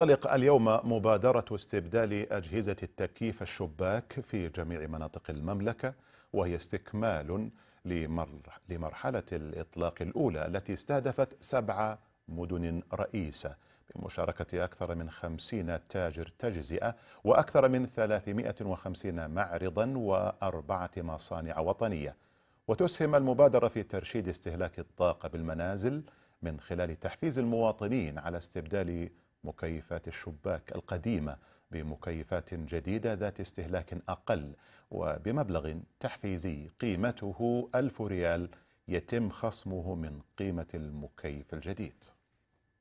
تنطلق اليوم مبادرة استبدال أجهزة التكييف الشباك في جميع مناطق المملكة وهي استكمال لمرحلة الإطلاق الأولى التي استهدفت سبع مدن رئيسة بمشاركة أكثر من خمسين تاجر تجزئة وأكثر من 350 معرضا وأربعة مصانع وطنية وتسهم المبادرة في ترشيد استهلاك الطاقة بالمنازل من خلال تحفيز المواطنين على استبدال مكيفات الشباك القديمه بمكيفات جديده ذات استهلاك اقل وبمبلغ تحفيزي قيمته الف ريال يتم خصمه من قيمه المكيف الجديد